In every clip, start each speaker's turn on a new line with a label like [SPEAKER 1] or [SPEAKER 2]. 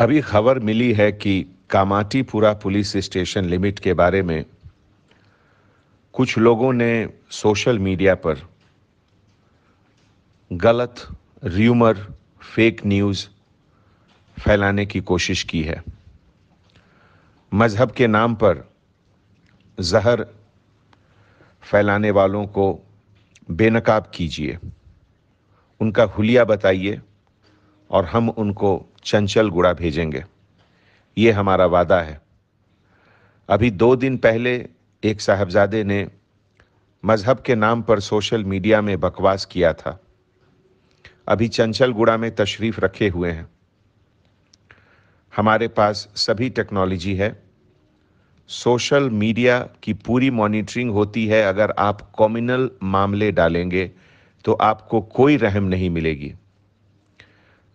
[SPEAKER 1] अभी खबर मिली है कि कामाटीपुरा पुलिस स्टेशन लिमिट के बारे में कुछ लोगों ने सोशल मीडिया पर गलत र्यूमर फेक न्यूज़ फैलाने की कोशिश की है मज़हब के नाम पर जहर फैलाने वालों को बेनकाब कीजिए उनका हुलिया बताइए और हम उनको चंचल गुड़ा भेजेंगे ये हमारा वादा है अभी दो दिन पहले एक साहबजादे ने मज़हब के नाम पर सोशल मीडिया में बकवास किया था अभी चंचल गुड़ा में तशरीफ़ रखे हुए हैं हमारे पास सभी टेक्नोलॉजी है सोशल मीडिया की पूरी मॉनिटरिंग होती है अगर आप कॉमिनल मामले डालेंगे तो आपको कोई रहम नहीं मिलेगी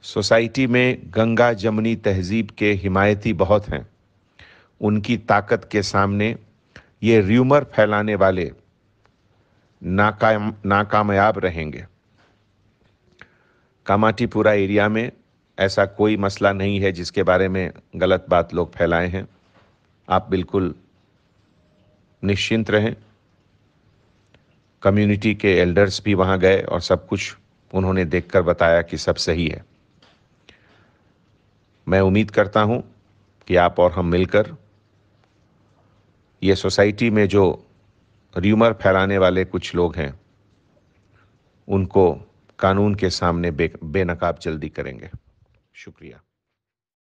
[SPEAKER 1] सोसाइटी में गंगा जमनी तहजीब के हिमायती बहुत हैं उनकी ताकत के सामने ये र्यूमर फैलाने वाले नाकाम नाकामयाब रहेंगे कामाटीपुरा एरिया में ऐसा कोई मसला नहीं है जिसके बारे में गलत बात लोग फैलाए हैं आप बिल्कुल निश्चिंत रहें कम्युनिटी के एल्डर्स भी वहाँ गए और सब कुछ उन्होंने देखकर बताया कि सब सही है मैं उम्मीद करता हूँ कि आप और हम मिलकर ये सोसाइटी में जो र्यूमर फैलाने वाले कुछ लोग हैं उनको कानून के सामने बे बेनकाब जल्दी करेंगे शुक्रिया